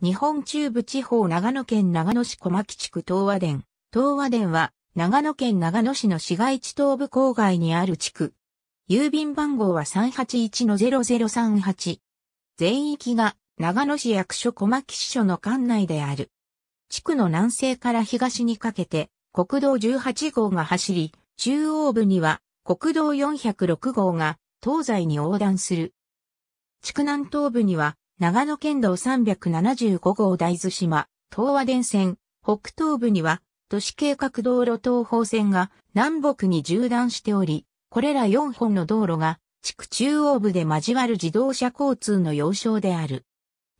日本中部地方長野県長野市小牧地区東和殿。東和殿は長野県長野市の市街地東部郊外にある地区。郵便番号は381-0038。全域が長野市役所小牧支所の管内である。地区の南西から東にかけて国道18号が走り、中央部には国道406号が東西に横断する。地区南東部には長野県道375号大豆島、東和電線、北東部には、都市計画道路東方線が南北に縦断しており、これら4本の道路が地区中央部で交わる自動車交通の要衝である。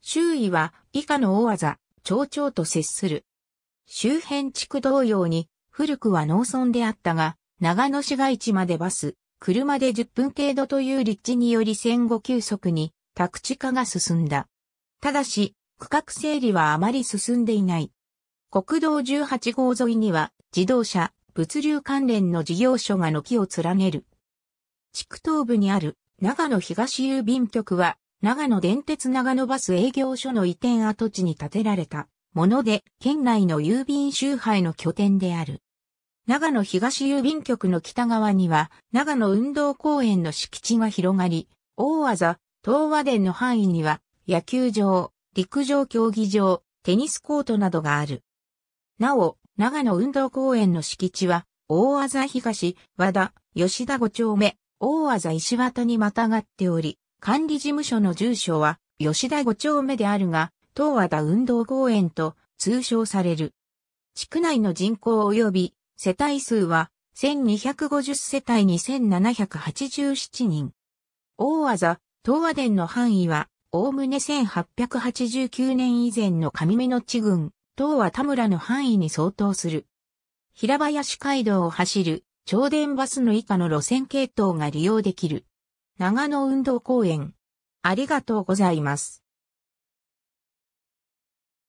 周囲は以下の大技、町長と接する。周辺地区同様に、古くは農村であったが、長野市街地までバス、車で10分程度という立地により戦後急速に宅地化が進んだ。ただし、区画整理はあまり進んでいない。国道18号沿いには自動車、物流関連の事業所が軒を連ねる。地区東部にある長野東郵便局は長野電鉄長野バス営業所の移転跡地に建てられたもので県内の郵便集配の拠点である。長野東郵便局の北側には長野運動公園の敷地が広がり、大技東和殿の範囲には、野球場、陸上競技場、テニスコートなどがある。なお、長野運動公園の敷地は、大麻東、和田、吉田五丁目、大麻石綿にまたがっており、管理事務所の住所は、吉田五丁目であるが、東和田運動公園と通称される。地区内の人口及び世帯数は、1250世帯2787人。大麻東和殿の範囲は、おおむね1889年以前の上目の地群、東和田村の範囲に相当する。平林街道を走る、超電バスの以下の路線系統が利用できる。長野運動公園。ありがとうございます。